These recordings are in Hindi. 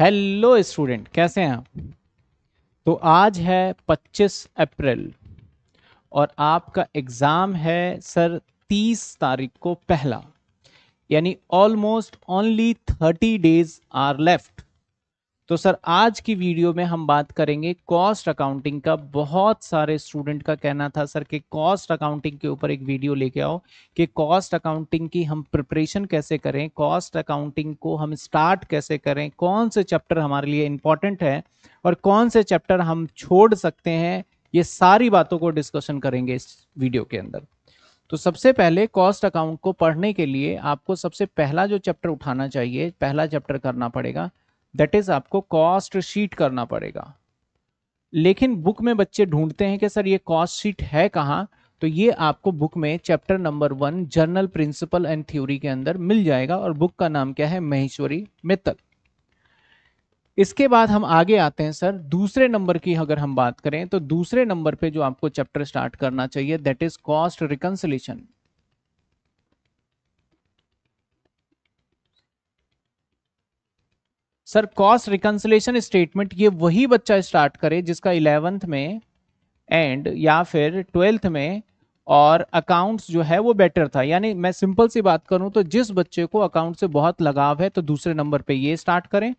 हेलो स्टूडेंट कैसे हैं आप तो आज है 25 अप्रैल और आपका एग्ज़ाम है सर 30 तारीख को पहला यानी almost only 30 days are left तो सर आज की वीडियो में हम बात करेंगे कॉस्ट अकाउंटिंग का बहुत सारे स्टूडेंट का कहना था सर कि कॉस्ट अकाउंटिंग के ऊपर एक वीडियो लेके आओ कि कॉस्ट अकाउंटिंग की हम प्रिपरेशन कैसे करें कॉस्ट अकाउंटिंग को हम स्टार्ट कैसे करें कौन से चैप्टर हमारे लिए इंपॉर्टेंट है और कौन से चैप्टर हम छोड़ सकते हैं ये सारी बातों को डिस्कशन करेंगे इस वीडियो के अंदर तो सबसे पहले कॉस्ट अकाउंट को पढ़ने के लिए आपको सबसे पहला जो चैप्टर उठाना चाहिए पहला चैप्टर करना पड़ेगा दैट इज आपको कॉस्ट शीट करना पड़ेगा लेकिन बुक में बच्चे ढूंढते हैं कि सर ये कॉस्ट शीट है कहाँ तो ये आपको बुक में chapter number one journal principle and theory के अंदर मिल जाएगा और बुक का नाम क्या है महेश्वरी मित्तल इसके बाद हम आगे आते हैं सर दूसरे नंबर की अगर हम बात करें तो दूसरे नंबर पे जो आपको चैप्टर स्टार्ट करना चाहिए that is cost reconciliation sir cost reconciliation statement ये वही बच्चा स्टार्ट करे जिसका इलेवेंथ में एंड या फिर ट्वेल्थ में और अकाउंट्स जो है वो बेटर था यानी मैं सिंपल सी बात करूं तो जिस बच्चे को अकाउंट से बहुत लगाव है तो दूसरे नंबर पे ये स्टार्ट करें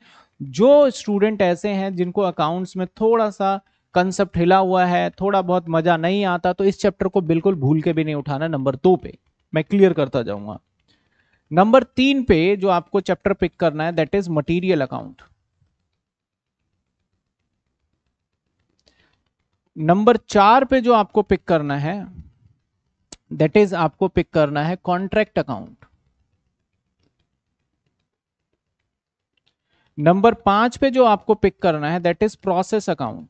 जो स्टूडेंट ऐसे हैं जिनको अकाउंट्स में थोड़ा सा कंसेप्ट हिला हुआ है थोड़ा बहुत मज़ा नहीं आता तो इस चैप्टर को बिल्कुल भूल के भी नहीं उठाना नंबर दो पे मैं क्लियर करता जाऊंगा नंबर तीन पे जो आपको चैप्टर पिक करना है that is material account number चार पे जो आपको पिक करना है दैट इज आपको पिक करना है कॉन्ट्रैक्ट अकाउंट नंबर पांच पे जो आपको पिक करना है that is process account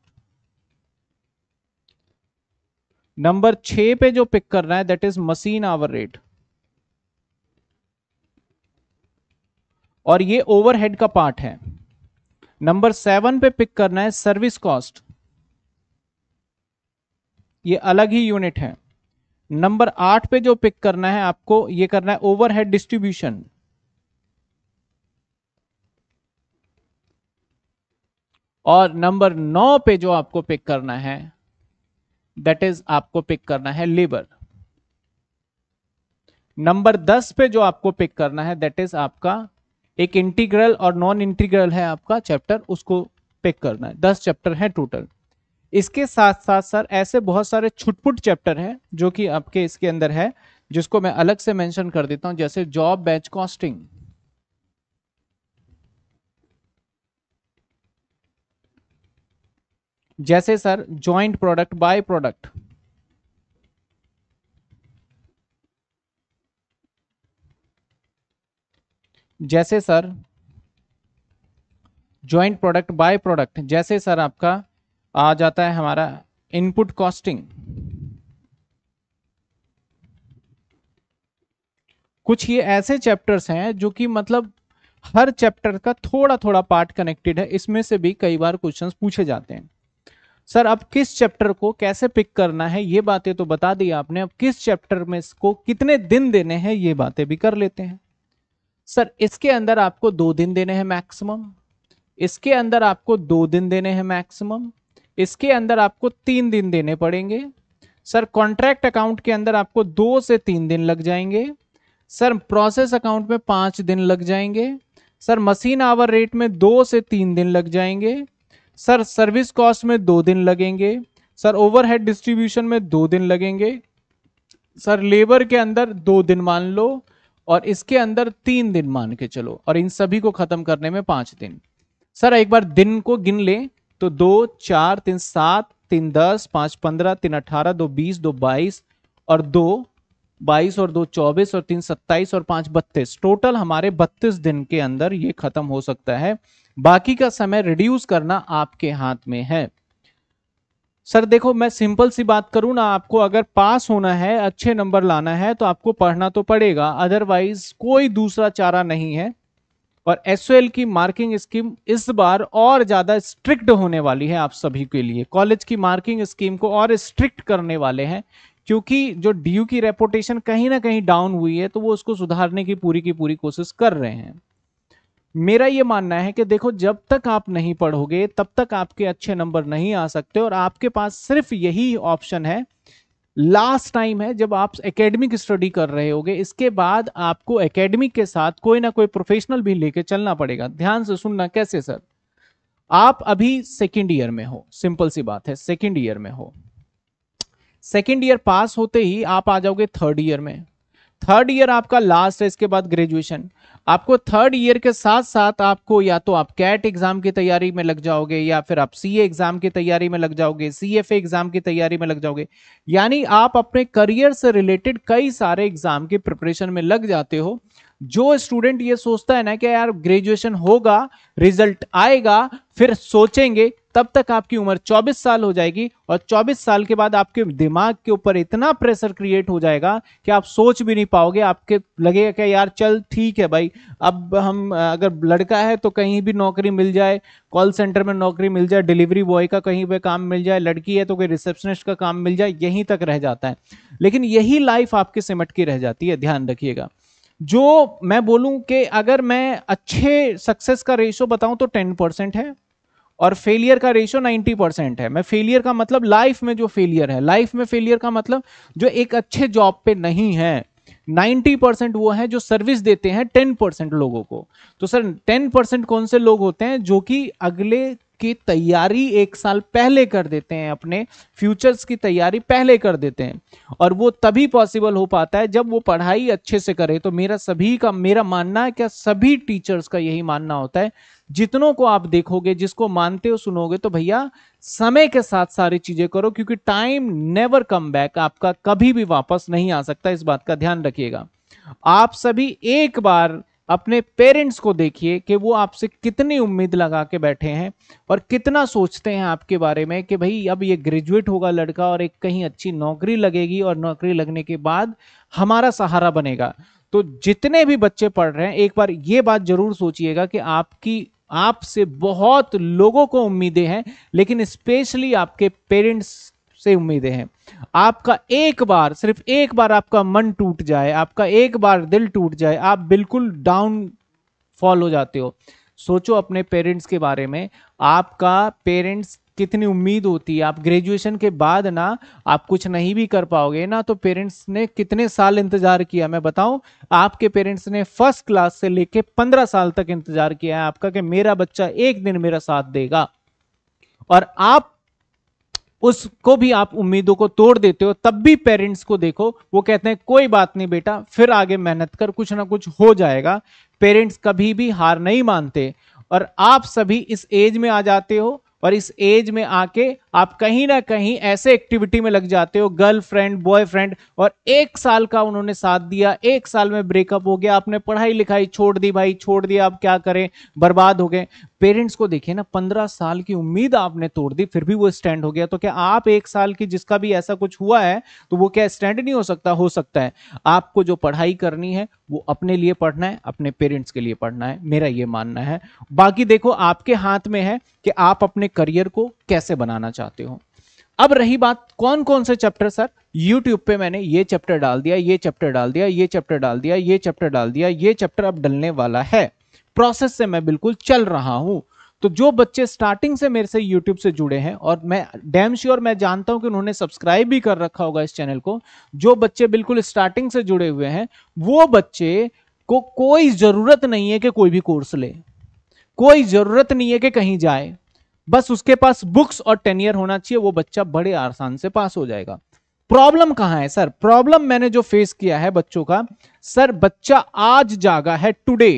number छ पे जो पिक करना है that is machine hour rate और ये ओवरहेड का पार्ट है नंबर सेवन पे पिक करना है सर्विस कॉस्ट ये अलग ही यूनिट है नंबर आठ पे जो पिक करना है आपको ये करना है ओवरहेड डिस्ट्रीब्यूशन और नंबर नौ पे जो आपको पिक करना है दैट इज आपको पिक करना है लेबर नंबर दस पे जो आपको पिक करना है दैट इज आपका एक इंटीग्रल और नॉन इंटीग्रल है आपका चैप्टर उसको पिक करना है दस चैप्टर है टोटल इसके साथ साथ सर ऐसे बहुत सारे छुटपुट चैप्टर हैं जो कि आपके इसके अंदर है जिसको मैं अलग से मेंशन कर देता हूं जैसे जॉब बैच कॉस्टिंग जैसे sir joint product by product जैसे sir joint product by product जैसे सर आपका आ जाता है हमारा इनपुट कॉस्टिंग कुछ ये ऐसे चैप्टर्स हैं जो कि मतलब हर चैप्टर का थोड़ा थोड़ा पार्ट कनेक्टेड है इसमें से भी कई बार क्वेश्चंस पूछे जाते हैं सर अब किस चैप्टर को कैसे पिक करना है ये बातें तो बता दी आपने अब किस चैप्टर में इसको कितने दिन देने हैं ये बातें भी कर लेते हैं सर इसके अंदर आपको दो दिन देने हैं मैक्सिमम इसके अंदर आपको दो दिन देने हैं मैक्सिमम इसके अंदर आपको तीन दिन देने पड़ेंगे सर कॉन्ट्रैक्ट अकाउंट के अंदर आपको दो से तीन दिन लग जाएंगे सर प्रोसेस अकाउंट में पाँच दिन लग जाएंगे सर मशीन आवर रेट में दो से तीन दिन लग जाएंगे सर सर्विस कॉस्ट में दो दिन लगेंगे सर ओवरहेड डिस्ट्रीब्यूशन में दो दिन लगेंगे सर लेबर के अंदर दो दिन मान लो और इसके अंदर तीन दिन मान के चलो और इन सभी को खत्म करने में पांच दिन सर एक बार दिन को गिन ले तो दो चार तीन सात तीन दस पांच पंद्रह तीन अठारह दो बीस दो बाईस और दो बाईस और दो चौबीस और तीन सत्ताईस और पांच बत्तीस टोटल हमारे बत्तीस दिन के अंदर ये खत्म हो सकता है बाकी का समय रिड्यूस करना आपके हाथ में है सर देखो मैं सिंपल सी बात करूँ ना आपको अगर पास होना है अच्छे नंबर लाना है तो आपको पढ़ना तो पड़ेगा अदरवाइज कोई दूसरा चारा नहीं है और एस की मार्किंग स्कीम इस बार और ज़्यादा स्ट्रिक्ट होने वाली है आप सभी के लिए कॉलेज की मार्किंग स्कीम को और स्ट्रिक्ट करने वाले हैं क्योंकि जो डी की रेपोटेशन कहीं ना कहीं डाउन हुई है तो वो उसको सुधारने की पूरी की पूरी कोशिश कर रहे हैं मेरा ये मानना है कि देखो जब तक आप नहीं पढ़ोगे तब तक आपके अच्छे नंबर नहीं आ सकते और आपके पास सिर्फ यही ऑप्शन है लास्ट टाइम है जब आप एकेडमिक स्टडी कर रहे होगे इसके बाद आपको एकेडमिक के साथ कोई ना कोई प्रोफेशनल भी लेके चलना पड़ेगा ध्यान से सुनना कैसे सर आप अभी सेकेंड ईयर में हो सिंपल सी बात है सेकेंड ईयर में हो सेकेंड ईयर पास होते ही आप आ जाओगे थर्ड ईयर में थर्ड ईयर आपका लास्ट है इसके बाद ग्रेजुएशन आपको थर्ड ईयर के साथ साथ आपको या तो आप कैट एग्जाम की तैयारी में लग जाओगे या फिर आप सी एग्जाम की तैयारी में लग जाओगे सी एफ एग्जाम की तैयारी में लग जाओगे यानी आप अपने करियर से रिलेटेड कई सारे एग्जाम के प्रिपरेशन में लग जाते हो जो स्टूडेंट ये सोचता है ना कि यार ग्रेजुएशन होगा रिजल्ट आएगा फिर सोचेंगे तब तक आपकी उम्र 24 साल हो जाएगी और 24 साल के बाद आपके दिमाग के ऊपर इतना प्रेशर क्रिएट हो जाएगा कि आप सोच भी नहीं पाओगे आपके लगेगा कि यार चल ठीक है भाई अब हम अगर लड़का है तो कहीं भी नौकरी मिल जाए कॉल सेंटर में नौकरी मिल जाए डिलीवरी बॉय का कहीं पर काम मिल जाए लड़की है तो कोई रिसेप्शनिस्ट का काम मिल जाए यहीं तक रह जाता है लेकिन यही लाइफ आपके सिमट की रह जाती है ध्यान रखिएगा जो मैं बोलूं कि अगर मैं अच्छे सक्सेस का रेशो बताऊं तो टेन परसेंट है और फेलियर का रेशो 90 परसेंट है मैं फेलियर का मतलब लाइफ में जो फेलियर है लाइफ में फेलियर का मतलब जो एक अच्छे जॉब पे नहीं है 90 परसेंट वो है जो सर्विस देते हैं 10 परसेंट लोगों को तो सर 10 परसेंट कौन से लोग होते हैं जो कि अगले की तैयारी एक साल पहले कर देते हैं अपने फ्यूचर्स की तैयारी पहले कर देते हैं और वो तभी पॉसिबल हो पाता है जब वो पढ़ाई अच्छे से करे तो मेरा सभी का मेरा मानना है क्या सभी टीचर्स का यही मानना होता है जितनों को आप देखोगे जिसको मानते हो सुनोगे तो भैया समय के साथ सारी चीजें करो क्योंकि टाइम नेवर कम बैक आपका कभी भी वापस नहीं आ सकता इस बात का ध्यान रखिएगा आप सभी एक बार अपने पेरेंट्स को देखिए कि वो आपसे कितनी उम्मीद लगा के बैठे हैं और कितना सोचते हैं आपके बारे में कि भाई अब ये ग्रेजुएट होगा लड़का और एक कहीं अच्छी नौकरी लगेगी और नौकरी लगने के बाद हमारा सहारा बनेगा तो जितने भी बच्चे पढ़ रहे हैं एक बार ये बात जरूर सोचिएगा कि आपकी आपसे बहुत लोगों को उम्मीदें हैं लेकिन स्पेशली आपके पेरेंट्स से उम्मीदें हैं आपका एक बार सिर्फ एक बार आपका मन टूट जाए आपका एक बार दिल टूट जाए आप बिल्कुल डाउन फॉल हो जाते हो सोचो अपने पेरेंट्स के बारे में आपका पेरेंट्स कितनी उम्मीद होती है आप ग्रेजुएशन के बाद ना आप कुछ नहीं भी कर पाओगे ना तो पेरेंट्स ने कितने साल इंतजार किया मैं बताऊं आपके पेरेंट्स ने फर्स्ट क्लास से लेके पंद्रह साल तक इंतजार किया है आपका कि मेरा बच्चा एक दिन मेरा साथ देगा और आप उसको भी आप उम्मीदों को तोड़ देते हो तब भी पेरेंट्स को देखो वो कहते हैं कोई बात नहीं बेटा फिर आगे मेहनत कर कुछ ना कुछ हो जाएगा पेरेंट्स कभी भी हार नहीं मानते और आप सभी इस एज में आ जाते हो और इस एज में आके आप कहीं ना कहीं ऐसे एक्टिविटी में लग जाते हो गर्लफ्रेंड बॉयफ्रेंड और एक साल का उन्होंने साथ दिया एक साल में ब्रेकअप हो गया आपने पढ़ाई लिखाई छोड़ दी भाई छोड़ दिया आप क्या करें बर्बाद हो गए पेरेंट्स को देखिए ना पंद्रह साल की उम्मीद आपने तोड़ दी फिर भी वो स्टैंड हो गया तो क्या आप एक साल की जिसका भी ऐसा कुछ हुआ है तो वो क्या स्टैंड नहीं हो सकता हो सकता है आपको जो पढ़ाई करनी है वो अपने लिए पढ़ना है अपने पेरेंट्स के लिए पढ़ना है मेरा ये मानना है बाकी देखो आपके हाथ में है कि आप अपने करियर को कैसे बनाना चाहते हो अब रही बात कौन कौन से चैप्टर सर यूट्यूब पे मैंने ये चैप्टर डाल दिया ये चैप्टर डाल दिया ये चैप्टर डाल दिया ये चैप्टर डाल दिया ये चैप्टर अब डलने वाला है प्रोसेस से मैं बिल्कुल चल रहा हूं तो जो बच्चे स्टार्टिंग से मेरे से यूट्यूब से जुड़े हैं और मैं डैम श्योर मैं जानता हूं कि उन्होंने सब्सक्राइब भी कर रखा होगा इस चैनल को जो बच्चे बिल्कुल स्टार्टिंग से जुड़े हुए हैं वो बच्चे को कोई जरूरत नहीं है कि कोई भी कोर्स ले कोई जरूरत नहीं है कि कहीं जाए बस उसके पास बुक्स और टेनियर होना चाहिए वो बच्चा बड़े आसान से पास हो जाएगा प्रॉब्लम कहां है सर प्रॉब्लम मैंने जो फेस किया है बच्चों का सर बच्चा आज जागा है टुडे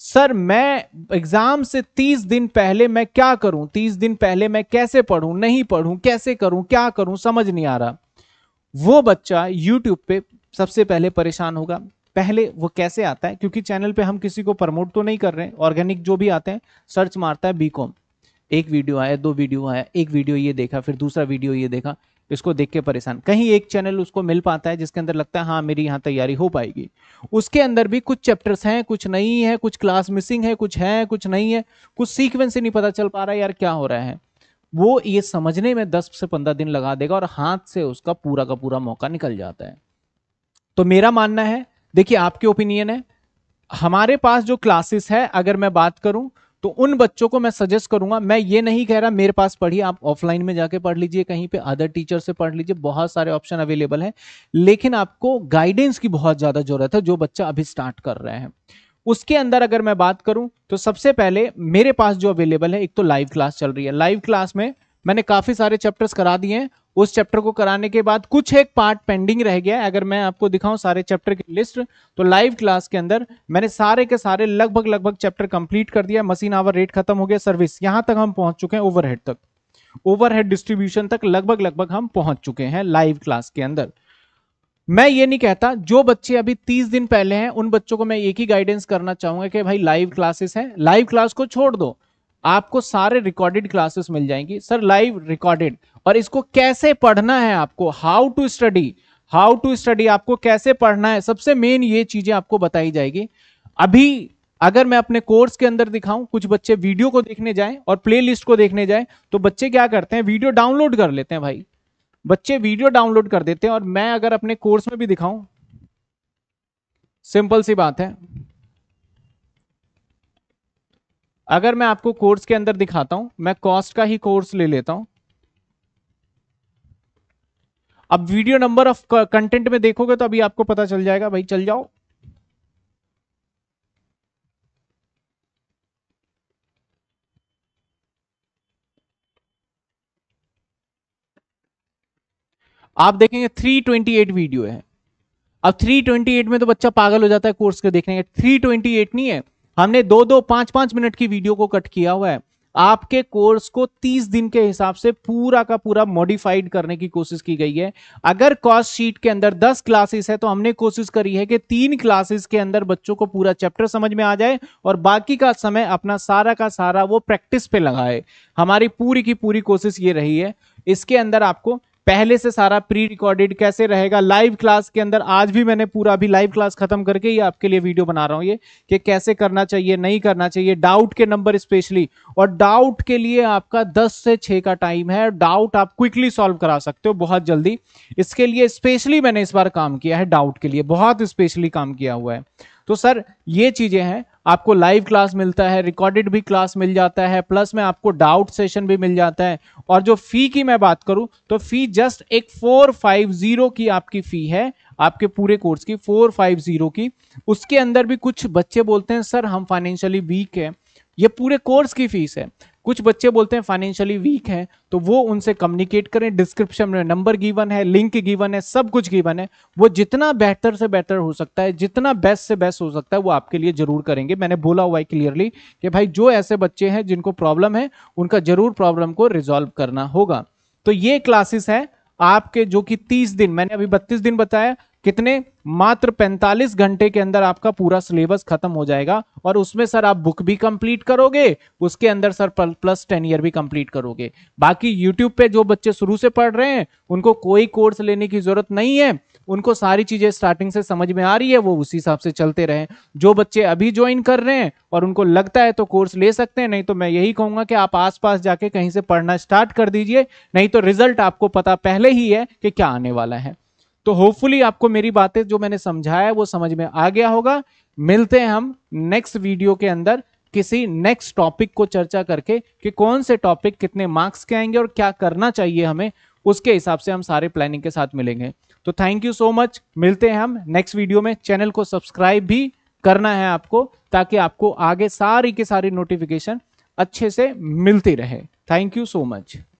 सर मैं एग्जाम से तीस दिन पहले मैं क्या करूं तीस दिन पहले मैं कैसे पढ़ू नहीं पढ़ू कैसे करूं क्या करूं समझ नहीं आ रहा वो बच्चा यूट्यूब पे सबसे पहले परेशान होगा पहले वो कैसे आता है क्योंकि चैनल पे हम किसी को प्रमोट तो नहीं कर रहे हैं ऑर्गेनिक जो भी आते हैं सर्च मारता है बीकॉम एक वीडियो आया दो वीडियो आया एक वीडियो ये देखा फिर दूसरा वीडियो ये देखा इसको देख के परेशान कहीं एक चैनल उसको मिल पाता है जिसके अंदर लगता है हाँ मेरी यहाँ तैयारी हो पाएगी उसके अंदर भी कुछ चैप्टर्स हैं कुछ नहीं है कुछ क्लास मिसिंग है कुछ है कुछ नहीं है कुछ सीक्वेंस ही नहीं पता चल पा रहा है यार क्या हो रहा है वो ये समझने में दस से पंद्रह दिन लगा देगा और हाथ से उसका पूरा का पूरा मौका निकल जाता है तो मेरा मानना है देखिए आपके ओपिनियन है हमारे पास जो क्लासेस है अगर मैं बात करूं तो उन बच्चों को मैं सजेस्ट करूंगा मैं ये नहीं कह रहा मेरे पास पढ़िए आप ऑफलाइन में जाके पढ़ लीजिए कहीं पे अदर टीचर से पढ़ लीजिए बहुत सारे ऑप्शन अवेलेबल हैं लेकिन आपको गाइडेंस की बहुत ज़्यादा जरूरत है जो बच्चा अभी स्टार्ट कर रहे हैं उसके अंदर अगर मैं बात करूं तो सबसे पहले मेरे पास जो अवेलेबल है एक तो लाइव क्लास चल रही है लाइव क्लास में मैंने काफी सारे चैप्टर्स करा दिए हैं उस चैप्टर को कराने के बाद कुछ एक पार्ट पेंडिंग रह गया अगर मैं आपको दिखाऊं सारे चैप्टर की लिस्ट तो लाइव क्लास के अंदर मैंने सारे के सारे लगभग लगभग चैप्टर कंप्लीट कर दिया मशीन आवर रेट खत्म हो गया सर्विस यहां तक हम पहुंच चुके हैं ओवरहेड तक ओवरहेड डिस्ट्रीब्यूशन तक लगभग लगभग हम पहुंच चुके हैं लाइव क्लास के अंदर मैं ये नहीं कहता जो बच्चे अभी तीस दिन पहले हैं उन बच्चों को मैं एक ही गाइडेंस करना चाहूंगा कि भाई लाइव क्लासेस हैं लाइव क्लास को छोड़ दो आपको सारे रिकॉर्डेड क्लासेस मिल जाएंगी सर लाइव रिकॉर्डेड और इसको कैसे पढ़ना है आपको how to study how to study आपको कैसे पढ़ना है सबसे मेन ये चीजें आपको बताई जाएगी अभी अगर मैं अपने कोर्स के अंदर दिखाऊं कुछ बच्चे वीडियो को देखने जाएं और प्लेलिस्ट को देखने जाएं तो बच्चे क्या करते हैं वीडियो डाउनलोड कर लेते हैं भाई बच्चे वीडियो डाउनलोड कर देते हैं और मैं अगर अपने कोर्स में भी दिखाऊं सिंपल सी बात है अगर मैं आपको कोर्स के अंदर दिखाता हूं मैं कॉस्ट का ही कोर्स ले लेता हूं अब वीडियो नंबर ऑफ कंटेंट में देखोगे तो अभी आपको पता चल जाएगा भाई चल जाओ आप देखेंगे 328 वीडियो है अब 328 में तो बच्चा पागल हो जाता है कोर्स के देखने के 328 नहीं है हमने दो दो पांच पांच मिनट की वीडियो को कट किया हुआ है आपके कोर्स को 30 दिन के हिसाब से पूरा का पूरा मॉडिफाइड करने की कोशिश की गई है अगर कॉस्ट शीट के अंदर 10 क्लासेस है तो हमने कोशिश करी है कि तीन क्लासेस के अंदर बच्चों को पूरा चैप्टर समझ में आ जाए और बाकी का समय अपना सारा का सारा वो प्रैक्टिस पे लगाए हमारी पूरी की पूरी कोशिश ये रही है इसके अंदर आपको पहले से सारा प्री रिकॉर्डेड कैसे रहेगा लाइव क्लास के अंदर आज भी मैंने पूरा अभी लाइव क्लास खत्म करके ही आपके लिए वीडियो बना रहा हूं ये कि कैसे करना चाहिए नहीं करना चाहिए डाउट के नंबर स्पेशली और डाउट के लिए आपका दस से छः का टाइम है डाउट आप क्विकली सॉल्व करा सकते हो बहुत जल्दी इसके लिए स्पेशली मैंने इस बार काम किया है डाउट के लिए बहुत स्पेशली काम किया हुआ है तो सर ये चीज़ें हैं आपको लाइव क्लास मिलता है रिकॉर्डेड भी क्लास मिल जाता है प्लस में आपको डाउट सेशन भी मिल जाता है और जो फ़ी की मैं बात करूं तो फ़ी जस्ट एक फोर फाइव ज़ीरो की आपकी फ़ी है आपके पूरे कोर्स की फोर फाइव ज़ीरो की उसके अंदर भी कुछ बच्चे बोलते हैं सर हम फाइनेंशियली वीक है ये पूरे कोर्स की फीस है कुछ बच्चे बोलते हैं फाइनेंशियली वीक हैं तो वो उनसे कम्युनिकेट करें डिस्क्रिप्शन में नंबर गिवन है लिंक गिवन है सब कुछ गिवन है वो जितना बेहतर से बेहतर हो सकता है जितना बेस्ट से बेस्ट हो सकता है वो आपके लिए जरूर करेंगे मैंने बोला हुआ है क्लियरली कि भाई जो ऐसे बच्चे हैं जिनको प्रॉब्लम है उनका जरूर प्रॉब्लम को रिजॉल्व करना होगा तो ये क्लासेस है आपके जो कि 30 दिन मैंने अभी 32 दिन बताया कितने मात्र 45 घंटे के अंदर आपका पूरा सिलेबस खत्म हो जाएगा और उसमें सर आप बुक भी कंप्लीट करोगे उसके अंदर सर प्लस टेन ईयर भी कंप्लीट करोगे बाकी यूट्यूब पे जो बच्चे शुरू से पढ़ रहे हैं उनको कोई कोर्स लेने की जरूरत नहीं है उनको सारी चीजें स्टार्टिंग से समझ में आ रही है वो उसी हिसाब से चलते रहे जो बच्चे अभी ज्वाइन कर रहे हैं और उनको लगता है तो कोर्स ले सकते हैं नहीं तो मैं यही कहूंगा कि आप आसपास जाके कहीं से पढ़ना स्टार्ट कर दीजिए नहीं तो रिजल्ट आपको पता पहले ही है कि क्या आने वाला है तो होपफुली आपको मेरी बातें जो मैंने समझाया वो समझ में आ गया होगा मिलते हैं हम नेक्स्ट वीडियो के अंदर किसी नेक्स्ट टॉपिक को चर्चा करके कि कौन से टॉपिक कितने मार्क्स के आएंगे और क्या करना चाहिए हमें उसके हिसाब से हम सारे प्लानिंग के साथ मिलेंगे तो थैंक यू सो मच मिलते हैं हम नेक्स्ट वीडियो में चैनल को सब्सक्राइब भी करना है आपको ताकि आपको आगे सारी के सारी नोटिफिकेशन अच्छे से मिलती रहे थैंक यू सो मच